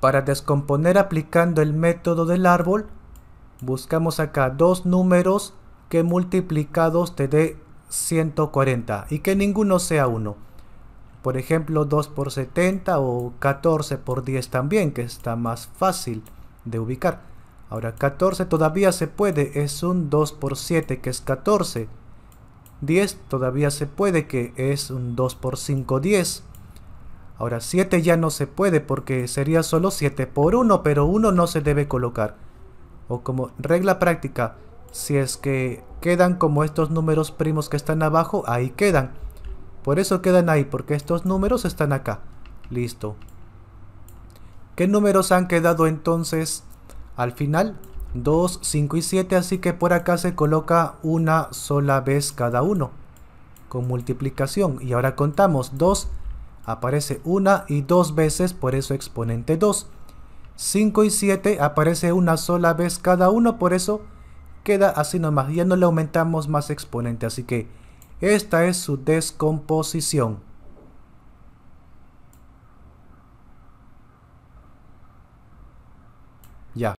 Para descomponer aplicando el método del árbol, buscamos acá dos números que multiplicados te dé 140 y que ninguno sea 1. Por ejemplo, 2 por 70 o 14 por 10 también, que está más fácil de ubicar. Ahora, 14 todavía se puede, es un 2 por 7, que es 14. 10 todavía se puede, que es un 2 por 5, 10. Ahora 7 ya no se puede porque sería solo 7 por 1, pero 1 no se debe colocar. O como regla práctica, si es que quedan como estos números primos que están abajo, ahí quedan. Por eso quedan ahí, porque estos números están acá. Listo. ¿Qué números han quedado entonces al final? 2, 5 y 7, así que por acá se coloca una sola vez cada uno. Con multiplicación. Y ahora contamos 2, aparece una y dos veces, por eso exponente 2. 5 y 7 aparece una sola vez cada uno, por eso queda así nomás. Ya no le aumentamos más exponente, así que esta es su descomposición. Ya.